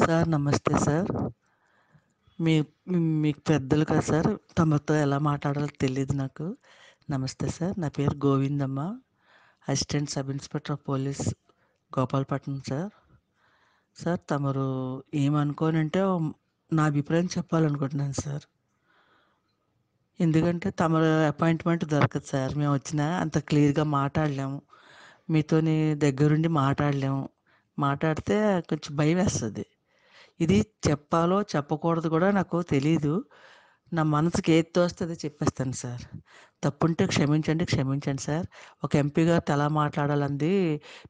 sir నమస్తే sir మీ మీకు పెద్దలు కదా సార్ తమతో ఎలా మాట్లాడాలో తెలియదు నాకు నమస్తే సార్ నా పేరు Govindamma assistant sub inspector of police Gopalapatnam sir sir తమరు ఏమనుకోనంటే నా అభిప్రాయం చెప్పాలనుకుంటున్నాను సార్ ఎందుకంటే తమరు అపాయింట్మెంట్ దొరకదు సార్ మేము వచ్చిన అంత క్లియర్గా మాట్లాడలేము మీతోని దగ్గరుండి మాట్లాడలేము మాట్లాడితే కొంచెం భయం వేస్తుంది ఇది చెప్పాలో చెప్పకూడదు కూడా నాకు తెలీదు నా మనసుకి ఏది తోస్తుందో చెప్పేస్తాను సార్ తప్పుంటే క్షమించండి క్షమించండి సార్ ఒక ఎంపీ గారితో ఎలా మాట్లాడాలంది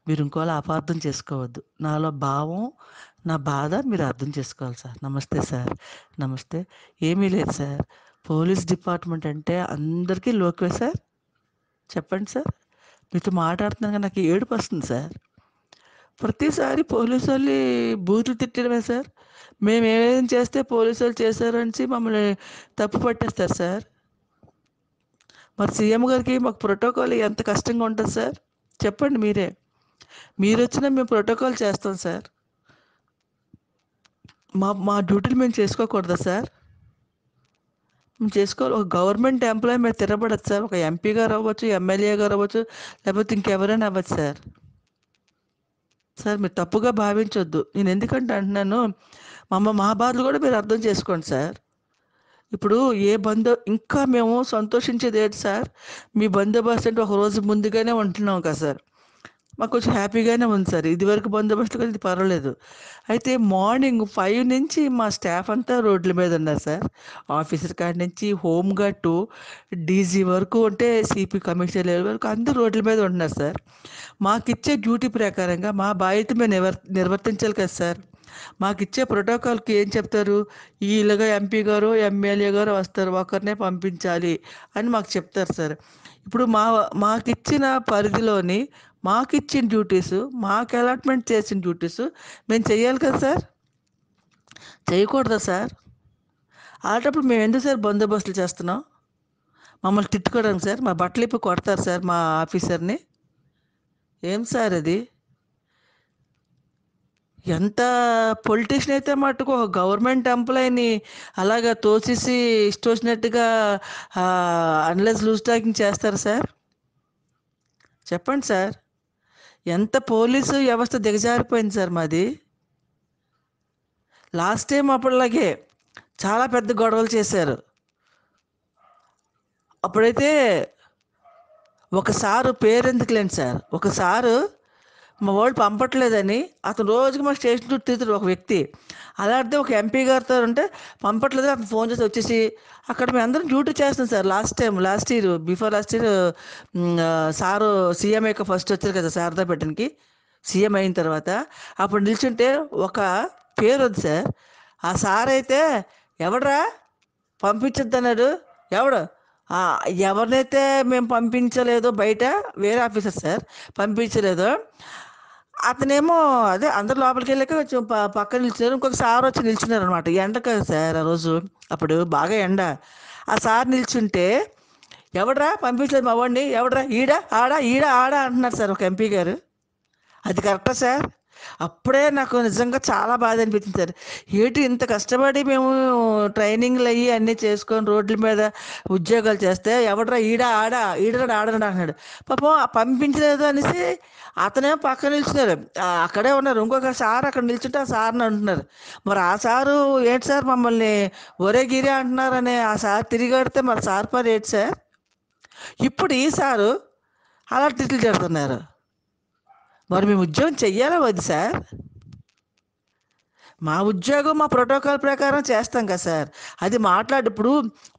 మీరు ఇంకోలా అపార్థం చేసుకోవద్దు నాలో భావం నా బాధ మీరు అర్థం చేసుకోవాలి సార్ నమస్తే సార్ నమస్తే ఏమీ లేదు సార్ పోలీస్ డిపార్ట్మెంట్ అంటే అందరికీ లోకే సార్ చెప్పండి సార్ మీతో మాట్లాడుతున్నాను నాకు ఏడుపు వస్తుంది సార్ ప్రతిసారి పోలీసు వాళ్ళు బూతులు తిట్టడమే సార్ మేము ఏమేమి చేస్తే పోలీసు వాళ్ళు చేశారని మమ్మల్ని తప్పు పట్టేస్తారు సార్ మరి సీఎం గారికి మాకు ప్రోటోకాల్ ఎంత కష్టంగా ఉంటుంది సార్ చెప్పండి మీరే మీరు వచ్చినా మేము ప్రోటోకాల్ చేస్తాం సార్ మా మా డ్యూటీలు మేము చేసుకోకూడదా సార్ మేము చేసుకోవాలి ఒక గవర్నమెంట్ ఎంప్లాయీ మీరు తిరగబడదు సార్ ఒక ఎంపీ గారు అవ్వచ్చు ఎమ్మెల్యే గారు అవ్వచ్చు లేకపోతే ఇంకెవరైనా అవ్వచ్చు సార్ సార్ మీరు తప్పుగా భావించొద్దు నేను ఎందుకంటే అంటున్నాను మా మా బాధలు కూడా మీరు అర్థం చేసుకోండి సార్ ఇప్పుడు ఏ బంధు ఇంకా మేము సంతోషించేది ఏంటి సార్ మీ బందోబస్తు అంటే ఒక రోజు ముందుగానే ఉంటున్నాం కదా సార్ మాకు కొంచెం హ్యాపీగానే ఉంది సార్ ఇది వరకు బందోబస్తు కలిసి పర్వాలేదు అయితే మార్నింగ్ ఫైవ్ నుంచి మా స్టాఫ్ అంతా రోడ్ల మీద ఉన్నారు సార్ ఆఫీసర్ కాడి నుంచి హోమ్ గార్డ్ టు డీజీ వరకు అంటే సిపి కమిషనర్ లెవెల్ వరకు అందరూ రోడ్ల మీద ఉంటున్నారు సార్ మాకు ఇచ్చే డ్యూటీ ప్రకారంగా మా బాధ్యత మేము నివర్ నిర్వర్తించాలి కదా సార్ మాకు ఇచ్చే ప్రోటోకాల్కి ఏం చెప్తారు ఈలాగా ఎంపీ గారు ఎమ్మెల్యే గారు వస్తారు ఒకరినే పంపించాలి అని మాకు చెప్తారు సార్ ఇప్పుడు మా మాకిచ్చిన పరిధిలోని మాకు ఇచ్చిన డ్యూటీస్ మాకు అలాట్మెంట్ చేసిన డ్యూటీస్ మేము చేయాలి కదా సార్ చేయకూడదా సార్ అలాంటప్పుడు మేము ఎందుకు సార్ బందోబస్తులు చేస్తున్నాం మమ్మల్ని తిట్టుకోవడానికి సార్ మా బట్టలు ఇప్పి కొడతారు సార్ మా ఆఫీసర్ని ఏం సార్ అది ఎంత పొలిటీషియన్ అయితే మటుకు ఒక గవర్నమెంట్ ఎంప్లాయీని అలాగా ఇష్టం వచ్చినట్టుగా అన్లెస్ లూజ్ టాకింగ్ చేస్తారు సార్ చెప్పండి సార్ ఎంత పోలీసు వ్యవస్థ దిగజారిపోయింది సార్ మాది లాస్ట్ టైం అప్పటిలాగే చాలా పెద్ద గొడవలు చేశారు అప్పుడైతే ఒకసారు పేరు ఎందుకులేండి సార్ ఒకసారు మా వాళ్ళు పంపట్లేదని అతను రోజుకి మా స్టేషన్ చుట్టూ తిరుగుతాడు ఒక వ్యక్తి అలాంటిది ఒక ఎంపీ గారితో ఉంటే పంపట్లేదని అతను ఫోన్ చేసి వచ్చేసి అక్కడ మేము అందరం డ్యూటీ చేస్తున్నాం sir last time last year before last year sir CM యొక్క ఫస్ట్ వచ్చారు కదా శారదా పెట్టడానికి సీఎం అయిన తర్వాత అప్పుడు నిల్చుంటే ఒక పేరు ఉంది సార్ ఆ సార్ అయితే ఎవడరా పంపించద్దన్నాడు ఎవడు ఎవరినైతే మేము పంపించలేదో బయట వేరే ఆఫీసర్ సార్ పంపించలేదో అతనేమో అదే అందరు లోపలికి వెళ్ళాక కొంచెం పక్కన నిలిచినారు ఇంకొక సార్ వచ్చి నిల్చున్నారు అనమాట ఎండ కదా సార్ ఆ రోజు అప్పుడు బాగా ఎండ ఆ సార్ నిల్చుంటే ఎవడ్రా పంపించలేదు వాడిని ఎవడ్రా ఈడా ఆడా ఈడా ఆడా అంటున్నారు సార్ ఒక ఎంపీ గారు అది కరెక్టా సార్ అప్పుడే నాకు నిజంగా చాలా బాధ అనిపించింది సార్ ఏంటి ఇంత కష్టపడి మేము ట్రైనింగ్లు అయ్యి అన్నీ చేసుకొని రోడ్ల మీద ఉద్యోగాలు చేస్తే ఎవడరా ఈడ ఆడ ఈడరాడు ఆడరాడు అంటున్నాడు పాపం పంపించలేదు అనేసి అతనే పక్కన నిల్చున్నారు అక్కడే ఉన్నారు ఇంకొక సార్ అక్కడ నిల్చుంటే ఆ సార్ని అంటున్నారు మరి ఆ సారు ఏంటి సార్ మమ్మల్ని ఒరే గిరి అంటున్నారని ఆ సార్ తిరిగాడితే మరి సార్ పని ఏంటి సార్ ఇప్పుడు ఈ సారు అలా తిట్లు చేస్తున్నారు మరి మేము ఉద్యోగం చెయ్యాలా వద్దు సార్ మా ఉద్యోగం మా ప్రోటోకాల్ ప్రకారం చేస్తాం కదా సార్ అది మాట్లాడేప్పుడు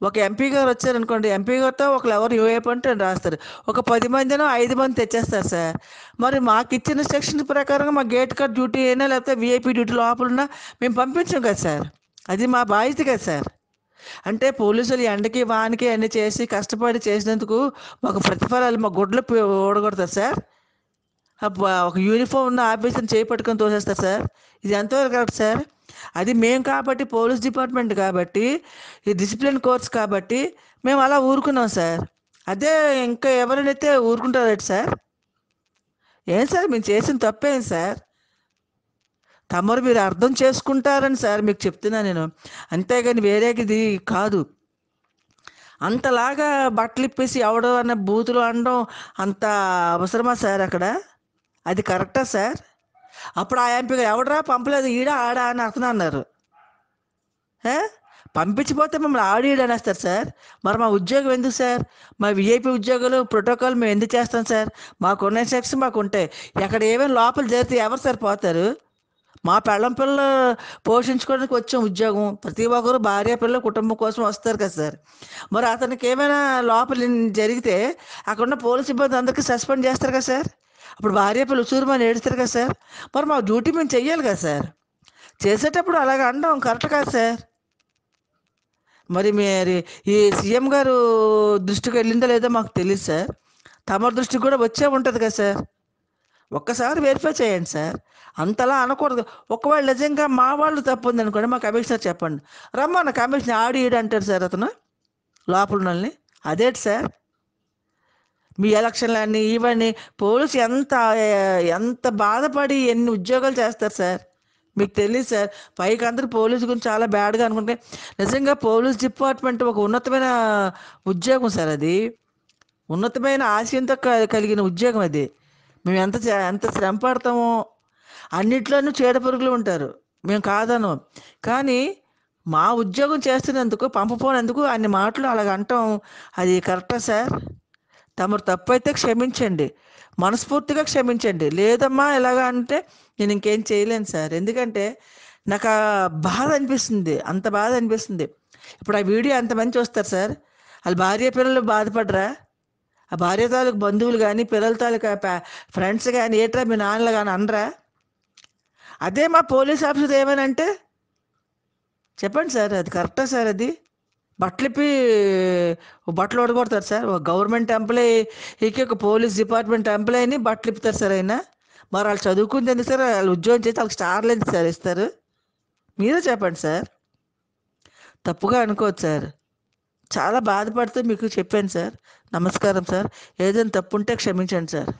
ఒక ఎంపీ గారు వచ్చారనుకోండి ఎంపీ గారితో ఒకరు ఎవరు యువైపు అంటే రాస్తారు ఒక పది మందినో ఐదు మంది తెచ్చేస్తారు సార్ మరి మాకు ఇచ్చిన సెక్షన్ ప్రకారంగా మా గేట్ కార్డ్ డ్యూటీ అయినా లేకపోతే విఐపి డ్యూటీ లోపలన్నా మేము పంపించాం కదా సార్ అది మా బాధ్యత కదా సార్ అంటే పోలీసులు ఎండకి వానికి అన్ని చేసి కష్టపడి చేసినందుకు మాకు ప్రతిఫలాలు మా గుడ్లు ఓడగొడతారు సార్ ఒక యూనిఫామ్ ఉన్న ఆఫీసర్ని చేయి పట్టుకొని తోసేస్తారు సార్ ఇది ఎంతవరకు కరెక్ట్ సార్ అది మేము కాబట్టి పోలీస్ డిపార్ట్మెంట్ కాబట్టి ఈ డిసిప్లిన్ కోర్స్ కాబట్టి మేము అలా ఊరుకున్నాం సార్ అదే ఇంకా ఎవరైతే ఊరుకుంటారట సార్ ఏం సార్ మేము చేసిన తప్పేం సార్ తమరు మీరు అర్థం చేసుకుంటారని సార్ మీకు చెప్తున్నా నేను అంతేగాని ఇది కాదు అంతలాగా బట్టలు ఇప్పేసి ఎవడో అన్న బూతులు అనడం అంత అవసరమా సార్ అక్కడ అది కరెక్టా సార్ అప్పుడు ఆ ఎంపీ గారు ఎవడరా పంపలేదు ఈడ ఆడా అని అర్థం అన్నారు పంపించిపోతే మమ్మల్ని ఆడీడు అనేస్తారు సార్ మరి మా ఉద్యోగం ఎందుకు సార్ మా విఐపి ఉద్యోగాలు ప్రోటోకాల్ మేము ఎందుకు చేస్తాం సార్ మాకు ఉన్న సెక్స్ మాకు ఉంటాయి ఎక్కడ ఏమైనా లోపల జరిగితే ఎవరు సార్ పోతారు మా పెళ్ళం పిల్లలు పోషించుకోవడానికి వచ్చాం ఉద్యోగం ప్రతి ఒక్కరు భార్య పిల్లలు కుటుంబం కోసం వస్తారు కదా సార్ మరి అతనికి ఏమైనా లోపల జరిగితే అక్కడ ఉన్న పోలీస్ సిబ్బంది అందరికీ సస్పెండ్ చేస్తారు కదా సార్ అప్పుడు భార్య పిల్లలు చూరుమని ఏడుస్తారు కదా సార్ మరి మా డ్యూటీ మేము చెయ్యాలి కదా సార్ చేసేటప్పుడు అలాగ అనడం కరెక్ట్ కదా సార్ మరి మీరు ఈ సీఎం గారు దృష్టికి వెళ్ళిందో లేదో మాకు తెలియదు సార్ తమ దృష్టికి కూడా వచ్చే ఉంటుంది కదా సార్ ఒక్కసారి వెరిఫై చేయండి సార్ అంతలా అనకూడదు ఒకవేళ నిజంగా మా వాళ్ళు తప్పు ఉందనుకోండి మా కమిషనర్ చెప్పండి రమ్మన్న కమిషనర్ ఆడి ఈడు అంటారు సార్ అతను లోపల నల్ని అదేంటి సార్ మీ ఎలక్షన్లు అన్ని ఇవన్నీ పోలీసు ఎంత ఎంత బాధపడి ఎన్ని ఉద్యోగాలు చేస్తారు సార్ మీకు తెలియదు సార్ పైకి అందరూ పోలీసు గురించి చాలా బ్యాడ్గా అనుకుంటే నిజంగా పోలీస్ డిపార్ట్మెంట్ ఒక ఉన్నతమైన ఉద్యోగం సార్ అది ఉన్నతమైన ఆశయంతో కలిగిన ఉద్యోగం అది మేము ఎంత ఎంత శ్రమ పడతామో అన్నిట్లోనూ చీడపురుగులు ఉంటారు మేము కాదను కానీ మా ఉద్యోగం చేస్తున్నందుకు పంపపోనందుకు అన్ని మాటలు అలాగ అంటాం అది కరెక్టా సార్ తమరు తప్పైతే క్షమించండి మనస్ఫూర్తిగా క్షమించండి లేదమ్మా ఎలాగా అంటే నేను ఇంకేం చేయలేను సార్ ఎందుకంటే నాకు బాధ అనిపిస్తుంది అంత బాధ అనిపిస్తుంది ఇప్పుడు ఆ వీడియో మంచి వస్తారు సార్ వాళ్ళ భార్య పిల్లలు బాధపడరా ఆ భార్య తాలూకు బంధువులు కానీ పిల్లల తాలూకా ఫ్రెండ్స్ కానీ ఏట్రా మీ నాన్నలు కానీ అనరా అదే మా పోలీస్ ఆఫీసర్ ఏమని అంటే చెప్పండి సార్ అది కరెక్టా సార్ అది బట్టలిప్పి బట్టలు ఓడగొడతారు సార్ గవర్నమెంట్ ఎంప్లాయీ ఇక పోలీస్ డిపార్ట్మెంట్ ఎంప్లాయీని బట్టలు ఇప్పుతారు సార్ అయినా మరి వాళ్ళు చదువుకుంది ఎందుకు సార్ వాళ్ళు ఉద్యోగం చేసి వాళ్ళకి స్టార్లు ఎందుకు సార్ ఇస్తారు మీరే చెప్పండి సార్ తప్పుగా అనుకోవచ్చు సార్ చాలా బాధపడుతూ మీకు చెప్పాను సార్ నమస్కారం సార్ ఏదైనా తప్పు ఉంటే క్షమించండి సార్